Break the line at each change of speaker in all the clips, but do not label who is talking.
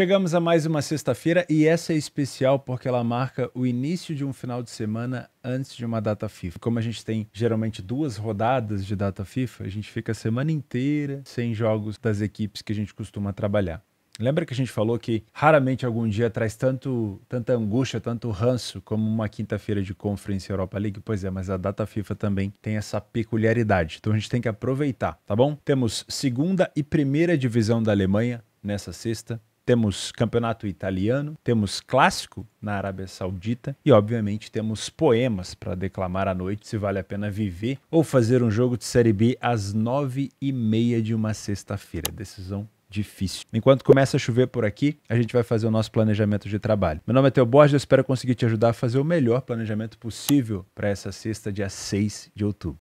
Chegamos a mais uma sexta-feira e essa é especial porque ela marca o início de um final de semana antes de uma data FIFA. Como a gente tem geralmente duas rodadas de data FIFA, a gente fica a semana inteira sem jogos das equipes que a gente costuma trabalhar. Lembra que a gente falou que raramente algum dia traz tanto, tanta angústia, tanto ranço como uma quinta-feira de Conference Europa League? Pois é, mas a data FIFA também tem essa peculiaridade. Então a gente tem que aproveitar, tá bom? Temos segunda e primeira divisão da Alemanha nessa sexta temos campeonato italiano, temos clássico na Arábia Saudita e, obviamente, temos poemas para declamar à noite se vale a pena viver ou fazer um jogo de Série B às nove e meia de uma sexta-feira. Decisão difícil. Enquanto começa a chover por aqui, a gente vai fazer o nosso planejamento de trabalho. Meu nome é Teo Borges, eu espero conseguir te ajudar a fazer o melhor planejamento possível para essa sexta, dia 6 de outubro.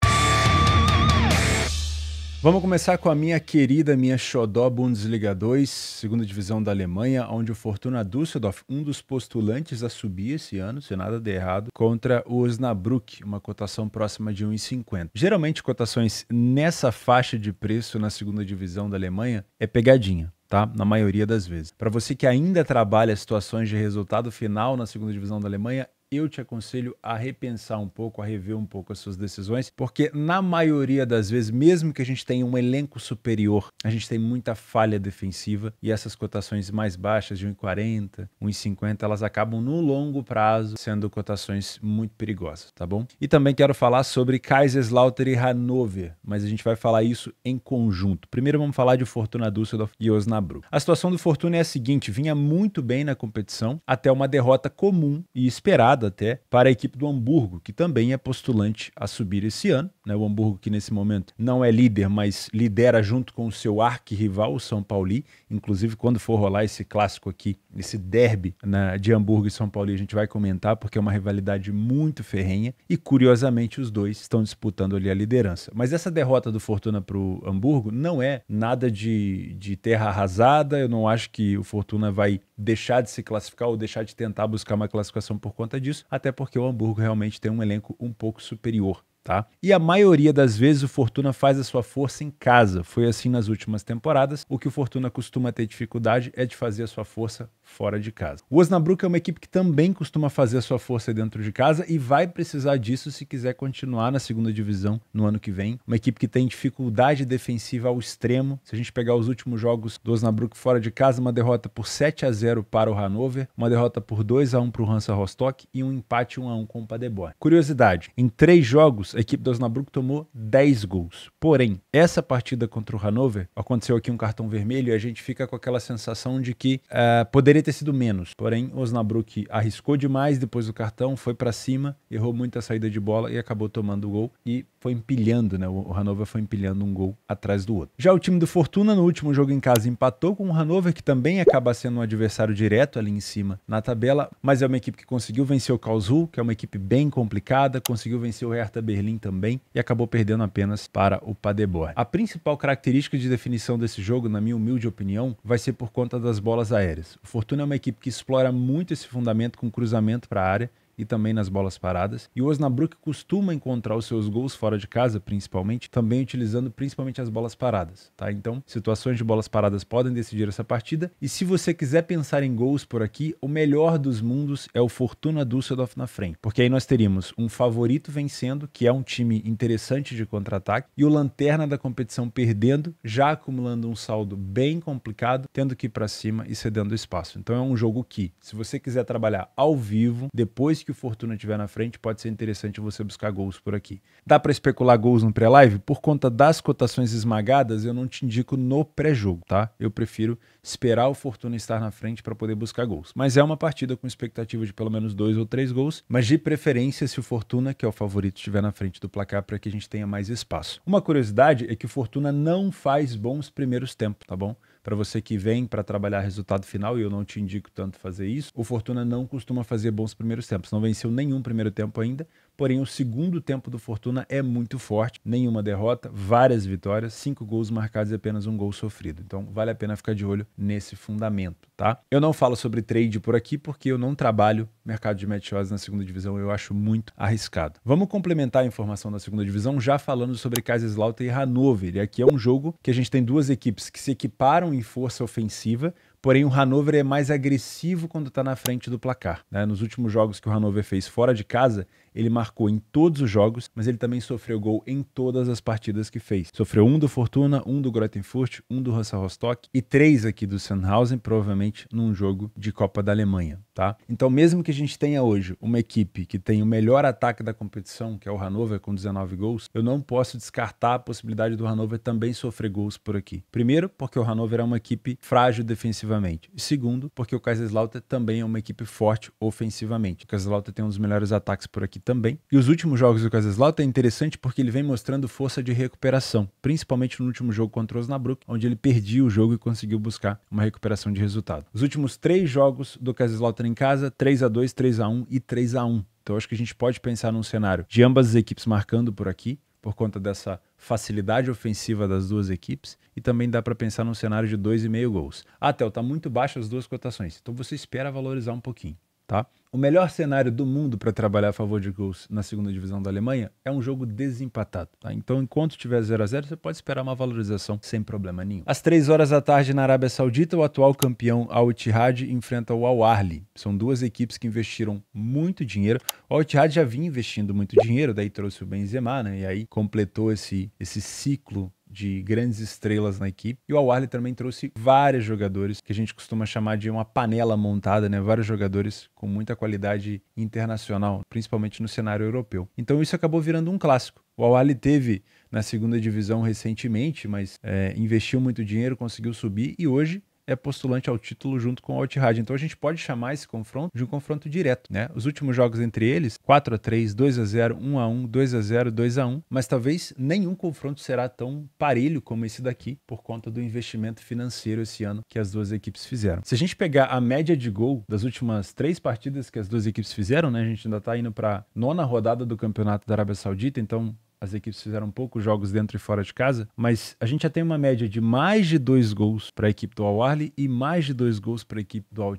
Vamos começar com a minha querida, minha xodó Bundesliga 2, segunda divisão da Alemanha, onde o Fortuna Düsseldorf, um dos postulantes a subir esse ano, se nada der errado, contra o Osnabrück, uma cotação próxima de 1,50. Geralmente cotações nessa faixa de preço na segunda divisão da Alemanha é pegadinha tá? Na maioria das vezes. Para você que ainda trabalha situações de resultado final na segunda divisão da Alemanha, eu te aconselho a repensar um pouco, a rever um pouco as suas decisões, porque na maioria das vezes, mesmo que a gente tenha um elenco superior, a gente tem muita falha defensiva e essas cotações mais baixas, de 1,40, 1,50, elas acabam no longo prazo sendo cotações muito perigosas, tá bom? E também quero falar sobre Kaiserslautern e Hannover, mas a gente vai falar isso em conjunto. Primeiro vamos falar de Fortuna Düsseldorf e Osnabrück. A situação do Fortuna é a seguinte, vinha muito bem na competição até uma derrota comum e esperada até para a equipe do Hamburgo, que também é postulante a subir esse ano. Né? O Hamburgo, que nesse momento não é líder, mas lidera junto com o seu arquirrival, o São Pauli. Inclusive, quando for rolar esse clássico aqui nesse derby na, de Hamburgo e São Paulo, e a gente vai comentar porque é uma rivalidade muito ferrenha e curiosamente os dois estão disputando ali a liderança. Mas essa derrota do Fortuna para o Hamburgo não é nada de, de terra arrasada, eu não acho que o Fortuna vai deixar de se classificar ou deixar de tentar buscar uma classificação por conta disso, até porque o Hamburgo realmente tem um elenco um pouco superior. Tá? E a maioria das vezes o Fortuna faz a sua força em casa. Foi assim nas últimas temporadas. O que o Fortuna costuma ter dificuldade é de fazer a sua força fora de casa. O Osnabrück é uma equipe que também costuma fazer a sua força dentro de casa e vai precisar disso se quiser continuar na segunda divisão no ano que vem. Uma equipe que tem dificuldade defensiva ao extremo. Se a gente pegar os últimos jogos do Osnabrück fora de casa, uma derrota por 7 a 0 para o Hannover, uma derrota por 2 a 1 para o Hansa Rostock e um empate 1 a 1 com o Paderborn. Curiosidade, em três jogos a equipe do Osnabrück tomou 10 gols. Porém, essa partida contra o Hannover aconteceu aqui um cartão vermelho e a gente fica com aquela sensação de que uh, poderia Poderia ter sido menos, porém Osnabrück arriscou demais depois do cartão, foi para cima, errou muita saída de bola e acabou tomando o gol. E foi empilhando, né? O Hannover foi empilhando um gol atrás do outro. Já o time do Fortuna, no último jogo em casa, empatou com o Hannover, que também acaba sendo um adversário direto ali em cima na tabela, mas é uma equipe que conseguiu vencer o Karlsruhe, que é uma equipe bem complicada, conseguiu vencer o Hertha Berlim também e acabou perdendo apenas para o Paderborn. A principal característica de definição desse jogo, na minha humilde opinião, vai ser por conta das bolas aéreas. O Fortuna é uma equipe que explora muito esse fundamento com cruzamento para a área e também nas bolas paradas. E o Osnabrück costuma encontrar os seus gols fora de casa, principalmente, também utilizando principalmente as bolas paradas, tá? Então, situações de bolas paradas podem decidir essa partida. E se você quiser pensar em gols por aqui, o melhor dos mundos é o Fortuna Düsseldorf na frente, porque aí nós teríamos um favorito vencendo, que é um time interessante de contra-ataque, e o lanterna da competição perdendo, já acumulando um saldo bem complicado, tendo que ir para cima e cedendo espaço. Então é um jogo que, se você quiser trabalhar ao vivo, depois que que o Fortuna tiver na frente, pode ser interessante você buscar gols por aqui. Dá para especular gols no pré-live? Por conta das cotações esmagadas, eu não te indico no pré-jogo, tá? Eu prefiro esperar o Fortuna estar na frente para poder buscar gols. Mas é uma partida com expectativa de pelo menos dois ou três gols, mas de preferência se o Fortuna, que é o favorito, estiver na frente do placar para que a gente tenha mais espaço. Uma curiosidade é que o Fortuna não faz bons primeiros tempos, tá bom? para você que vem para trabalhar resultado final, e eu não te indico tanto fazer isso, o Fortuna não costuma fazer bons primeiros tempos. Não venceu nenhum primeiro tempo ainda, porém o segundo tempo do Fortuna é muito forte. Nenhuma derrota, várias vitórias, cinco gols marcados e apenas um gol sofrido. Então vale a pena ficar de olho nesse fundamento, tá? Eu não falo sobre trade por aqui porque eu não trabalho mercado de matchos na segunda divisão, eu acho muito arriscado. Vamos complementar a informação da segunda divisão já falando sobre Kaiserslautern e Hannover. E aqui é um jogo que a gente tem duas equipes que se equiparam em força ofensiva, porém o Hannover é mais agressivo quando está na frente do placar. Né? Nos últimos jogos que o Hannover fez fora de casa, ele marcou em todos os jogos, mas ele também sofreu gol em todas as partidas que fez. Sofreu um do Fortuna, um do Grotenfurt, um do Hansa Rostock e três aqui do Sandhausen, provavelmente num jogo de Copa da Alemanha, tá? Então, mesmo que a gente tenha hoje uma equipe que tem o melhor ataque da competição, que é o Hannover com 19 gols, eu não posso descartar a possibilidade do Hannover também sofrer gols por aqui. Primeiro, porque o Hannover é uma equipe frágil defensivamente. E segundo, porque o Kaiserslautern também é uma equipe forte ofensivamente. O Kaiserslautern tem um dos melhores ataques por aqui também. E os últimos jogos do Kaiserslautern é interessante porque ele vem mostrando força de recuperação, principalmente no último jogo contra o Osnabrück, onde ele perdia o jogo e conseguiu buscar uma recuperação de resultado. Os últimos três jogos do Kaiserslautern em casa, 3 a 2 3 a 1 e 3 a 1 Então acho que a gente pode pensar num cenário de ambas as equipes marcando por aqui, por conta dessa facilidade ofensiva das duas equipes e também dá para pensar num cenário de 2,5 gols. Ah, Theo, tá muito baixo as duas cotações, então você espera valorizar um pouquinho tá? O melhor cenário do mundo para trabalhar a favor de gols na segunda divisão da Alemanha é um jogo desempatado. Tá? Então, enquanto tiver 0 a 0 você pode esperar uma valorização sem problema nenhum. Às 3 horas da tarde, na Arábia Saudita, o atual campeão Al Ittihad enfrenta o Al Ahly. São duas equipes que investiram muito dinheiro. O Al Ittihad já vinha investindo muito dinheiro, daí trouxe o Benzema, né? E aí completou esse, esse ciclo de grandes estrelas na equipe. E o al também trouxe vários jogadores que a gente costuma chamar de uma panela montada, né? Vários jogadores com muita qualidade internacional, principalmente no cenário europeu. Então isso acabou virando um clássico. O al teve na segunda divisão recentemente, mas é, investiu muito dinheiro, conseguiu subir e hoje é postulante ao título junto com o Altirad. Então a gente pode chamar esse confronto de um confronto direto, né? Os últimos jogos entre eles, 4 a 3, 2 a 0, 1 a 1, 2 a 0, 2 a 1, mas talvez nenhum confronto será tão parelho como esse daqui por conta do investimento financeiro esse ano que as duas equipes fizeram. Se a gente pegar a média de gol das últimas três partidas que as duas equipes fizeram, né? A gente ainda está indo para nona rodada do campeonato da Arábia Saudita, então as equipes fizeram poucos jogos dentro e fora de casa, mas a gente já tem uma média de mais de dois gols para a equipe do Al Ahly e mais de dois gols para a equipe do Al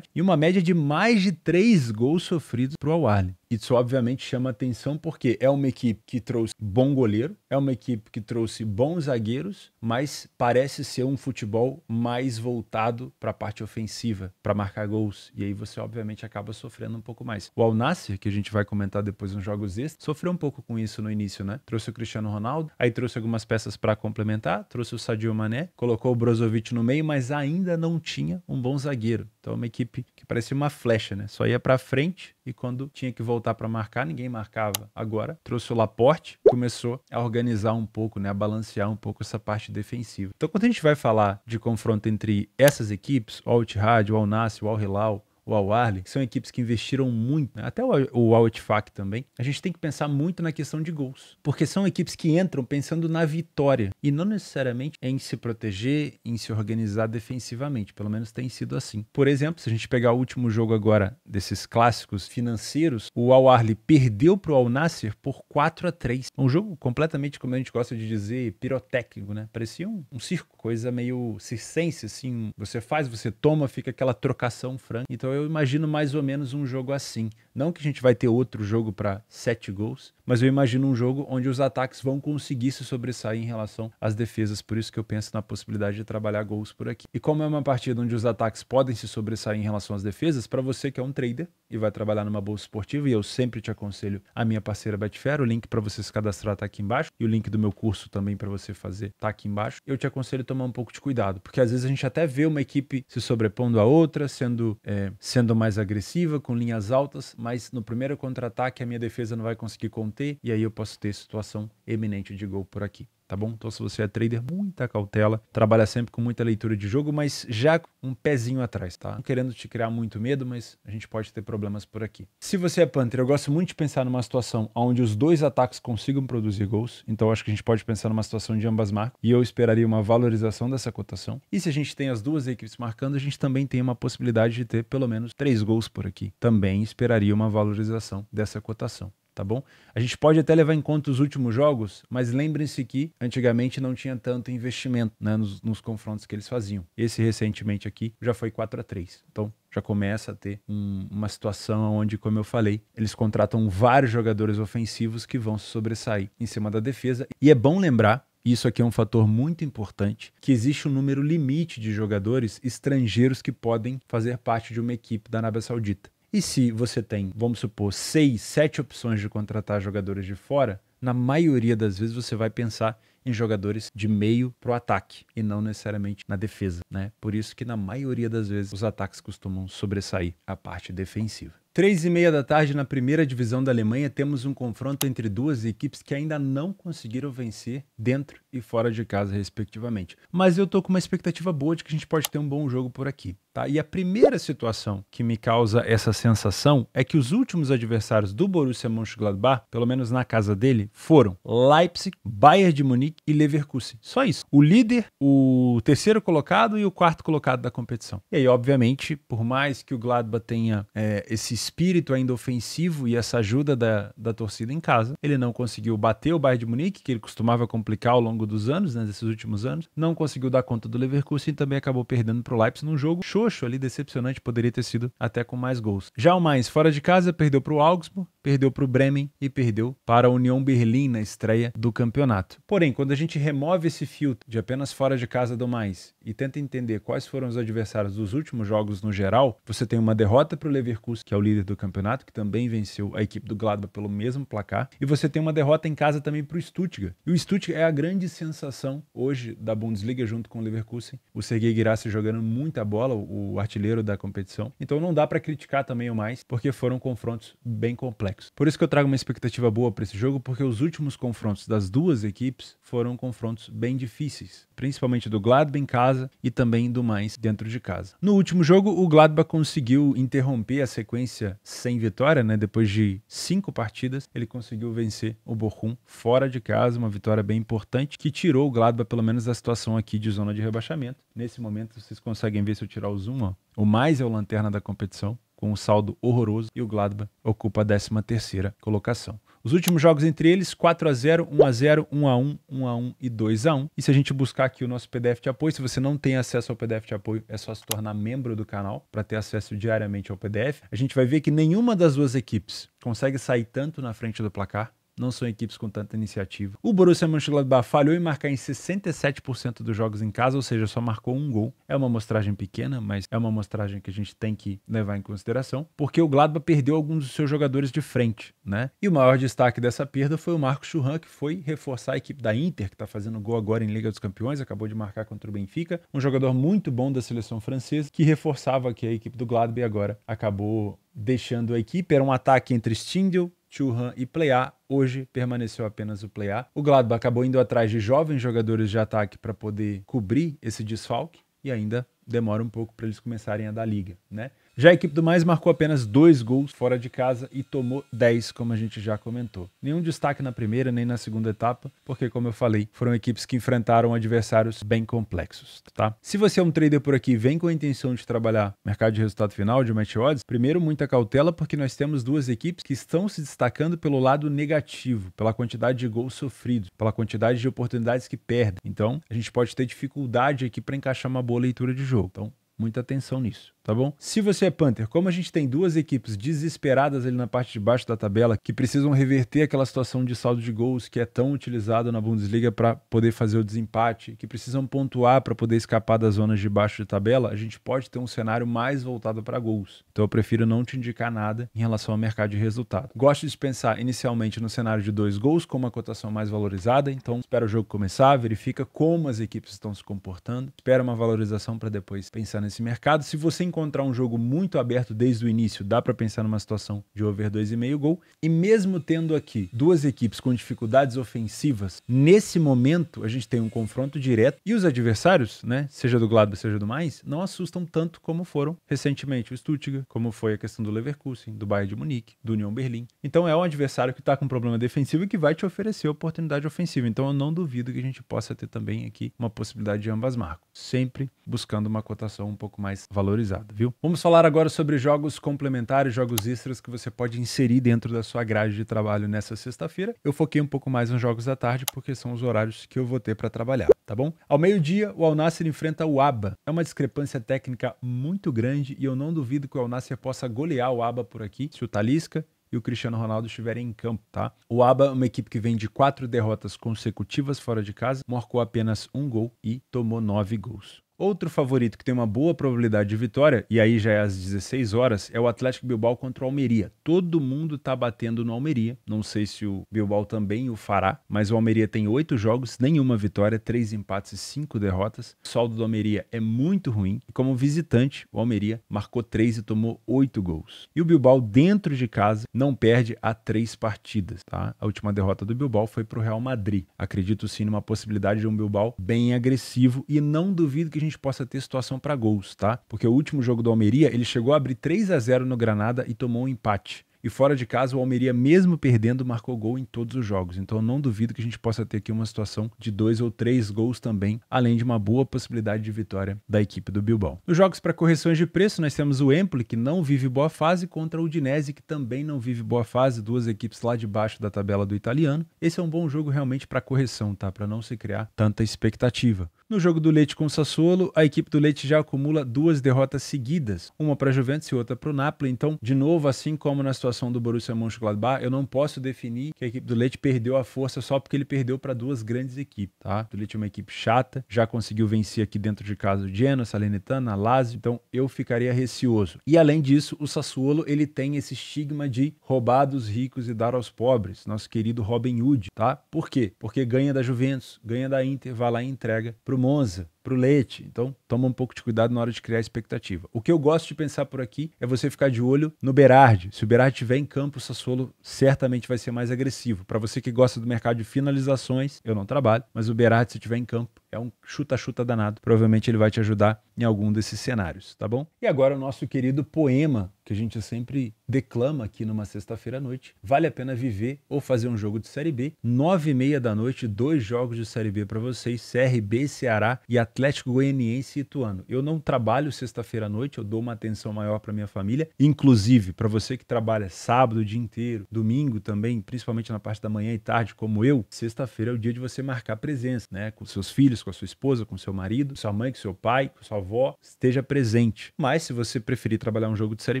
e uma média de mais de três gols sofridos para o Al Ahly. Isso obviamente chama atenção porque é uma equipe que trouxe bom goleiro, é uma equipe que trouxe bons zagueiros, mas parece ser um futebol mais voltado para a parte ofensiva, para marcar gols. E aí você obviamente acaba sofrendo um pouco mais. O Al Nassr, que a gente vai comentar depois nos jogos extras, sofreu um pouco com isso no início, né? Trouxe o Cristiano Ronaldo, aí trouxe algumas peças para complementar, trouxe o Sadio Mané, colocou o Brozovic no meio, mas ainda não tinha um bom zagueiro. Então é uma equipe que parecia uma flecha, né? Só ia para frente e quando tinha que voltar para marcar, ninguém marcava. Agora, trouxe o Laporte, começou a organizar um pouco, né, a balancear um pouco essa parte defensiva. Então, quando a gente vai falar de confronto entre essas equipes, o al o Al-Nasser, o Al-Hilal, o Al Ahly, que são equipes que investiram muito, né? até o, Al Ettifaq também, a gente tem que pensar muito na questão de gols, porque são equipes que entram pensando na vitória e não necessariamente em se proteger, em se organizar defensivamente, pelo menos tem sido assim. Por exemplo, se a gente pegar o último jogo agora desses clássicos financeiros, o Al Ahly perdeu para o Al Nasser por 4 a 3. É um jogo completamente, como a gente gosta de dizer, pirotécnico, né? Parecia um, um circo, coisa meio circense assim, você faz, você toma, fica aquela trocação franca. Então eu imagino mais ou menos um jogo assim. Não que a gente vai ter outro jogo para sete gols, mas eu imagino um jogo onde os ataques vão conseguir se sobressair em relação às defesas. Por isso que eu penso na possibilidade de trabalhar gols por aqui. E como é uma partida onde os ataques podem se sobressair em relação às defesas, para você que é um trader e vai trabalhar numa bolsa esportiva, e eu sempre te aconselho a minha parceira Betfair, o link para você se cadastrar está aqui embaixo, e o link do meu curso também para você fazer está aqui embaixo. Eu te aconselho a tomar um pouco de cuidado, porque às vezes a gente até vê uma equipe se sobrepondo a outra, sendo é, sendo mais agressiva, com linhas altas, mas no primeiro contra-ataque a minha defesa não vai conseguir conter e aí eu posso ter situação eminente de gol por aqui tá bom? Então, se você é trader, muita cautela, trabalha sempre com muita leitura de jogo, mas já um pezinho atrás, tá? Não querendo te criar muito medo, mas a gente pode ter problemas por aqui. Se você é Panther, eu gosto muito de pensar numa situação onde os dois ataques consigam produzir gols, então acho que a gente pode pensar numa situação de ambas marcas, e eu esperaria uma valorização dessa cotação. E se a gente tem as duas equipes marcando, a gente também tem uma possibilidade de ter pelo menos três gols por aqui. Também esperaria uma valorização dessa cotação tá bom? A gente pode até levar em conta os últimos jogos, mas lembrem-se que antigamente não tinha tanto investimento né, nos, nos, confrontos que eles faziam. Esse recentemente aqui já foi 4 a 3 Então já começa a ter um, uma situação onde, como eu falei, eles contratam vários jogadores ofensivos que vão se sobressair em cima da defesa. E é bom lembrar isso aqui é um fator muito importante, que existe um número limite de jogadores estrangeiros que podem fazer parte de uma equipe da Arábia Saudita. E se você tem, vamos supor, seis, sete opções de contratar jogadores de fora, na maioria das vezes você vai pensar em jogadores de meio para o ataque e não necessariamente na defesa, né? Por isso que na maioria das vezes os ataques costumam sobressair a parte defensiva. Três e meia da tarde na primeira divisão da Alemanha temos um confronto entre duas equipes que ainda não conseguiram vencer dentro e fora de casa respectivamente. Mas eu tô com uma expectativa boa de que a gente pode ter um bom jogo por aqui. Tá? E a primeira situação que me causa essa sensação é que os últimos adversários do Borussia Mönchengladbach, pelo menos na casa dele, foram Leipzig, Bayern de Munique e Leverkusen. Só isso. O líder, o terceiro colocado e o quarto colocado da competição. E aí, obviamente, por mais que o Gladbach tenha é, esse espírito ainda ofensivo e essa ajuda da, da torcida em casa, ele não conseguiu bater o Bayern de Munique, que ele costumava complicar ao longo dos anos, né, desses últimos anos, não conseguiu dar conta do Leverkusen e também acabou perdendo para o Leipzig num jogo show frouxo ali, decepcionante, poderia ter sido até com mais gols. Já o mais fora de casa, perdeu para o Augsburg, perdeu para o Bremen e perdeu para a União Berlim na estreia do campeonato. Porém, quando a gente remove esse filtro de apenas fora de casa do mais e tenta entender quais foram os adversários dos últimos jogos no geral, você tem uma derrota para o Leverkusen, que é o líder do campeonato, que também venceu a equipe do Gladbach pelo mesmo placar, e você tem uma derrota em casa também para o Stuttgart. E o Stuttgart é a grande sensação hoje da Bundesliga junto com o Leverkusen. O Sergei Girassi jogando muita bola, o artilheiro da competição. Então não dá para criticar também o mais, porque foram confrontos bem complexos. Por isso que eu trago uma expectativa boa para esse jogo, porque os últimos confrontos das duas equipes foram confrontos bem difíceis, principalmente do Gladbach em casa e também do Mainz dentro de casa. No último jogo, o Gladbach conseguiu interromper a sequência sem vitória, né? Depois de cinco partidas, ele conseguiu vencer o Bochum fora de casa, uma vitória bem importante que tirou o Gladbach pelo menos da situação aqui de zona de rebaixamento. Nesse momento, vocês conseguem ver se eu tirar os menos uma. O mais é o lanterna da competição, com um saldo horroroso, e o Gladbach ocupa a 13ª colocação. Os últimos jogos entre eles, 4 x 0 1 x 0 1 x 1 1 x 1 e 2 x 1 E se a gente buscar aqui o nosso PDF de apoio, se você não tem acesso ao PDF de apoio, é só se tornar membro do canal para ter acesso diariamente ao PDF. A gente vai ver que nenhuma das duas equipes consegue sair tanto na frente do placar não são equipes com tanta iniciativa. O Borussia Mönchengladbach falhou em marcar em 67% dos jogos em casa, ou seja, só marcou um gol. É uma amostragem pequena, mas é uma amostragem que a gente tem que levar em consideração, porque o Gladbach perdeu alguns dos seus jogadores de frente, né? E o maior destaque dessa perda foi o Marco Churran, que foi reforçar a equipe da Inter, que está fazendo gol agora em Liga dos Campeões, acabou de marcar contra o Benfica, um jogador muito bom da seleção francesa, que reforçava aqui a equipe do Gladbach e agora acabou deixando a equipe. Era um ataque entre Stindl, Churran e Playá. Hoje permaneceu apenas o Playá. O Gladbach acabou indo atrás de jovens jogadores de ataque para poder cobrir esse desfalque e ainda demora um pouco para eles começarem a dar liga, né? Já a equipe do mais marcou apenas dois gols fora de casa e tomou 10, como a gente já comentou. Nenhum destaque na primeira nem na segunda etapa, porque, como eu falei, foram equipes que enfrentaram adversários bem complexos, tá? Se você é um trader por aqui vem com a intenção de trabalhar mercado de resultado final, de match odds, primeiro muita cautela, porque nós temos duas equipes que estão se destacando pelo lado negativo, pela quantidade de gols sofridos, pela quantidade de oportunidades que perdem. Então, a gente pode ter dificuldade aqui para encaixar uma boa leitura de jogo jogo. Então, muita atenção nisso, tá bom? Se você é Panther, como a gente tem duas equipes desesperadas ali na parte de baixo da tabela que precisam reverter aquela situação de saldo de gols que é tão utilizado na Bundesliga para poder fazer o desempate, que precisam pontuar para poder escapar das zonas de baixo de tabela, a gente pode ter um cenário mais voltado para gols. Então eu prefiro não te indicar nada em relação ao mercado de resultado. Gosto de pensar inicialmente no cenário de dois gols com uma cotação mais valorizada, então espera o jogo começar, verifica como as equipes estão se comportando, espera uma valorização para depois pensar nesse mercado. Se você encontrar um jogo muito aberto desde o início, dá para pensar numa situação de over 2,5 gol. E mesmo tendo aqui duas equipes com dificuldades ofensivas, nesse momento a gente tem um confronto direto e os adversários, né, seja do Gladbach, seja do mais, não assustam tanto como foram recentemente o Stuttgart, como foi a questão do Leverkusen, do Bayern de Munique, do União Berlim. Então é um adversário que está com problema defensivo e que vai te oferecer oportunidade ofensiva. Então eu não duvido que a gente possa ter também aqui uma possibilidade de ambas marcas, sempre buscando uma cotação um pouco mais valorizado, viu? Vamos falar agora sobre jogos complementares, jogos extras que você pode inserir dentro da sua grade de trabalho nessa sexta-feira. Eu foquei um pouco mais nos jogos da tarde porque são os horários que eu vou ter para trabalhar, tá bom? Ao meio-dia, o Alnasser enfrenta o ABA. É uma discrepância técnica muito grande e eu não duvido que o Alnasser possa golear o ABA por aqui, se o Talisca e o Cristiano Ronaldo estiverem em campo, tá? O ABA é uma equipe que vem de quatro derrotas consecutivas fora de casa, marcou apenas um gol e tomou nove gols. Outro favorito que tem uma boa probabilidade de vitória, e aí já é às 16 horas, é o Atlético Bilbao contra o Almeria. Todo mundo tá batendo no Almeria. Não sei se o Bilbao também o fará, mas o Almeria tem oito jogos, nenhuma vitória, três empates e cinco derrotas. O saldo do Almeria é muito ruim. E como visitante, o Almeria marcou três e tomou oito gols. E o Bilbao, dentro de casa, não perde há três partidas. Tá? A última derrota do Bilbao foi para o Real Madrid. Acredito sim numa possibilidade de um Bilbao bem agressivo e não duvido que a gente gente possa ter situação para gols, tá? Porque o último jogo do Almeria, ele chegou a abrir 3 a 0 no Granada e tomou um empate. E fora de casa, o Almeria, mesmo perdendo, marcou gol em todos os jogos. Então não duvido que a gente possa ter aqui uma situação de dois ou três gols também, além de uma boa possibilidade de vitória da equipe do Bilbao. Nos jogos para correções de preço, nós temos o Empoli, que não vive boa fase, contra o Udinese, que também não vive boa fase, duas equipes lá debaixo da tabela do italiano. Esse é um bom jogo realmente para correção, tá? Para não se criar tanta expectativa. No jogo do Leite com o Sassuolo, a equipe do Leite já acumula duas derrotas seguidas, uma para a Juventus e outra para o Napoli. Então, de novo, assim como na situação situação do Borussia Mönchengladbach, eu não posso definir que a equipe do Leite perdeu a força só porque ele perdeu para duas grandes equipes, tá? O Leite é uma equipe chata, já conseguiu vencer aqui dentro de casa o Genoa, Salernitana, Lazio, então eu ficaria receoso. E além disso, o Sassuolo, ele tem esse estigma de roubar dos ricos e dar aos pobres, nosso querido Robin Hood, tá? Por quê? Porque ganha da Juventus, ganha da Inter, vai lá e entrega pro Monza para o leite. Então, toma um pouco de cuidado na hora de criar expectativa. O que eu gosto de pensar por aqui é você ficar de olho no Berardi. Se o Berardi estiver em campo, o Sassuolo certamente vai ser mais agressivo. Para você que gosta do mercado de finalizações, eu não trabalho, mas o Berardi, se estiver em campo, é um chuta-chuta danado. Provavelmente ele vai te ajudar em algum desses cenários, tá bom? E agora o nosso querido poema, que a gente sempre declama aqui numa sexta-feira à noite. Vale a pena viver ou fazer um jogo de Série B. Nove e meia da noite, dois jogos de Série B para vocês. CRB, Ceará e Atlético Goianiense e Ituano. Eu não trabalho sexta-feira à noite, eu dou uma atenção maior para minha família. Inclusive, para você que trabalha sábado o dia inteiro, domingo também, principalmente na parte da manhã e tarde, como eu, sexta-feira é o dia de você marcar presença, né? Com seus filhos, filhos, com a sua esposa, com seu marido, com sua mãe, com seu pai, com sua avó, esteja presente. Mas se você preferir trabalhar um jogo de Série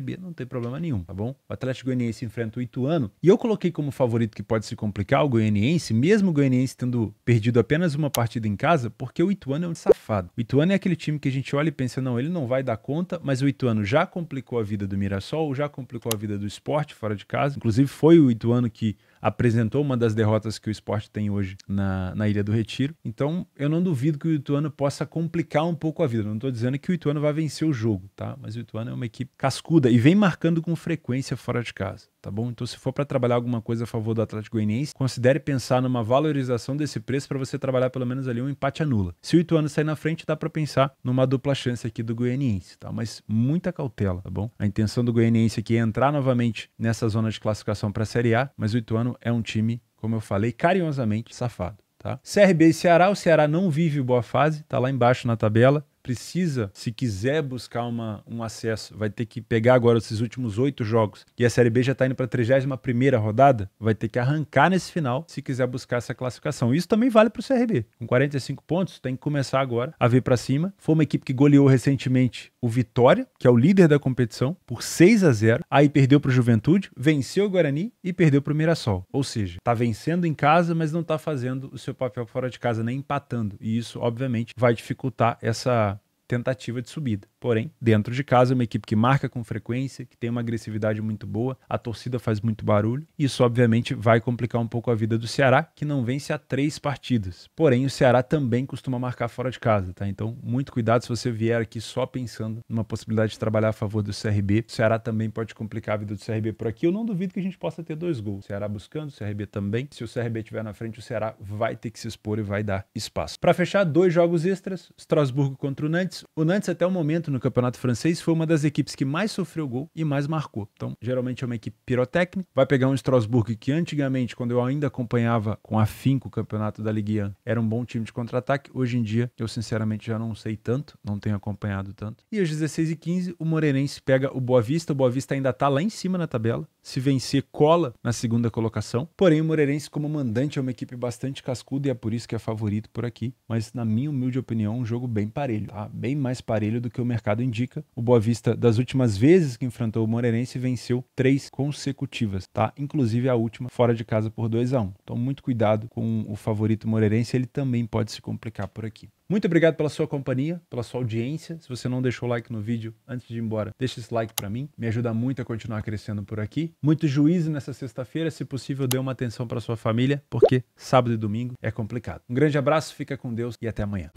B, não tem problema nenhum, tá bom? O Atlético Goianiense enfrenta o Ituano e eu coloquei como favorito que pode se complicar o Goianiense, mesmo o Goianiense tendo perdido apenas uma partida em casa, porque o Ituano é um safado. O Ituano é aquele time que a gente olha e pensa, não, ele não vai dar conta, mas o Ituano já complicou a vida do Mirassol, já complicou a vida do esporte fora de casa. Inclusive foi o Ituano que apresentou uma das derrotas que o esporte tem hoje na, na Ilha do Retiro. Então, eu não duvido que o Ituano possa complicar um pouco a vida. Não estou dizendo que o Ituano vai vencer o jogo, tá? Mas o Ituano é uma equipe cascuda e vem marcando com frequência fora de casa tá bom? Então, se for para trabalhar alguma coisa a favor do Atlético Goianiense, considere pensar numa valorização desse preço para você trabalhar pelo menos ali um empate anula. Se o Ituano sair na frente, dá para pensar numa dupla chance aqui do Goianiense, tá? Mas muita cautela, tá bom? A intenção do Goianiense aqui é entrar novamente nessa zona de classificação para a Série A, mas o Ituano é um time, como eu falei, carinhosamente safado. Tá? CRB e Ceará, o Ceará não vive boa fase, tá lá embaixo na tabela precisa, se quiser buscar uma, um acesso, vai ter que pegar agora esses últimos oito jogos e a Série B já está indo para a 31 rodada, vai ter que arrancar nesse final se quiser buscar essa classificação. Isso também vale para o CRB. Com 45 pontos, tem que começar agora a vir para cima. Foi uma equipe que goleou recentemente o Vitória, que é o líder da competição, por 6 a 0 Aí perdeu para o Juventude, venceu o Guarani e perdeu para o Mirassol. Ou seja, está vencendo em casa, mas não está fazendo o seu papel fora de casa, nem empatando. E isso, obviamente, vai dificultar essa tentativa de subida. Porém, dentro de casa, é uma equipe que marca com frequência, que tem uma agressividade muito boa, a torcida faz muito barulho. Isso, obviamente, vai complicar um pouco a vida do Ceará, que não vence há três partidas. Porém, o Ceará também costuma marcar fora de casa, tá? Então, muito cuidado se você vier aqui só pensando numa possibilidade de trabalhar a favor do CRB. O Ceará também pode complicar a vida do CRB por aqui. Eu não duvido que a gente possa ter dois gols. O Ceará buscando, o CRB também. Se o CRB estiver na frente, o Ceará vai ter que se expor e vai dar espaço. Para fechar, dois jogos extras: Estrasburgo contra o Nantes Nantes. O Nantes, até o momento, no campeonato francês, foi uma das equipes que mais sofreu gol e mais marcou. Então, geralmente é uma equipe pirotécnica. Vai pegar um Strasbourg que antigamente, quando eu ainda acompanhava com afinco o campeonato da Ligue 1, era um bom time de contra-ataque. Hoje em dia, eu sinceramente já não sei tanto, não tenho acompanhado tanto. E às 16h15, o Moreirense pega o Boa Vista. O Boa Vista ainda está lá em cima na tabela. Se vencer, cola na segunda colocação. Porém, o Moreirense, como mandante, é uma equipe bastante cascuda e é por isso que é favorito por aqui. Mas, na minha humilde opinião, um jogo bem parelho, tá? bem mais parelho do que o mercado indica. O Boa Vista, das últimas vezes que enfrentou o Moreirense, venceu três consecutivas, tá? Inclusive a última fora de casa por 2 a 1 um. Então, muito cuidado com o favorito Moreirense, ele também pode se complicar por aqui. Muito obrigado pela sua companhia, pela sua audiência. Se você não deixou o like no vídeo antes de ir embora, deixa esse like para mim. Me ajuda muito a continuar crescendo por aqui. Muito juízo nessa sexta-feira. Se possível, dê uma atenção para sua família, porque sábado e domingo é complicado. Um grande abraço, fica com Deus e até amanhã.